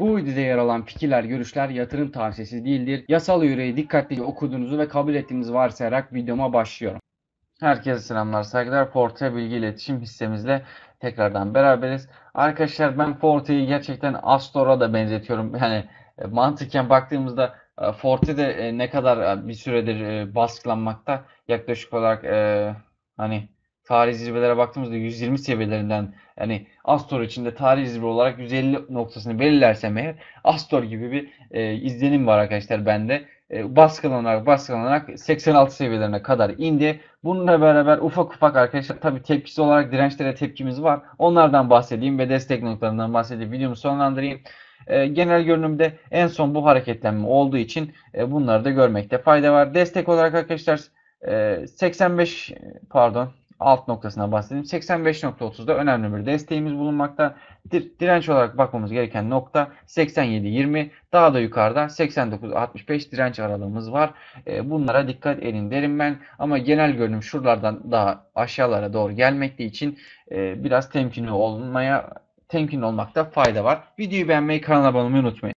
Bu videoda yer alan fikirler, görüşler yatırım tavsiyesi değildir. Yasal yüreği dikkatlice okuduğunuzu ve kabul ettiğinizi varsayarak videoma başlıyorum. Herkese selamlar, saygılar. Forte Bilgi iletişim hissemizle tekrardan beraberiz. Arkadaşlar ben Forte'yi gerçekten Astor'a da benzetiyorum. Yani e, mantıken baktığımızda e, Forte de e, ne kadar bir süredir baskılanmakta yaklaşık olarak hani Tarih zirvelere baktığımızda 120 seviyelerinden yani Astor için de tarih zirve olarak 150 noktasını belirlersem eğer Astor gibi bir e, izlenim var arkadaşlar bende. E, baskılanarak baskılanarak 86 seviyelerine kadar indi. Bununla beraber ufak ufak arkadaşlar tabii tepkisi olarak dirençlere tepkimiz var. Onlardan bahsedeyim ve destek noktalarından bahsedeyim. Videomu sonlandırayım e, genel görünümde en son bu hareketlenme olduğu için e, bunları da görmekte fayda var. Destek olarak arkadaşlar 85 e, pardon alt noktasına bahsedeyim. 85.30'da önemli bir desteğimiz bulunmakta. Direnç olarak bakmamız gereken nokta 87.20. Daha da yukarıda 89.65 direnç aralığımız var. E, bunlara dikkat edin derim ben. Ama genel görünüm şuralardan daha aşağılara doğru gelmekte için e, biraz temkinli olmaya temkinli olmakta fayda var. Videoyu beğenmeyi, kanala abone olmayı unutmayın.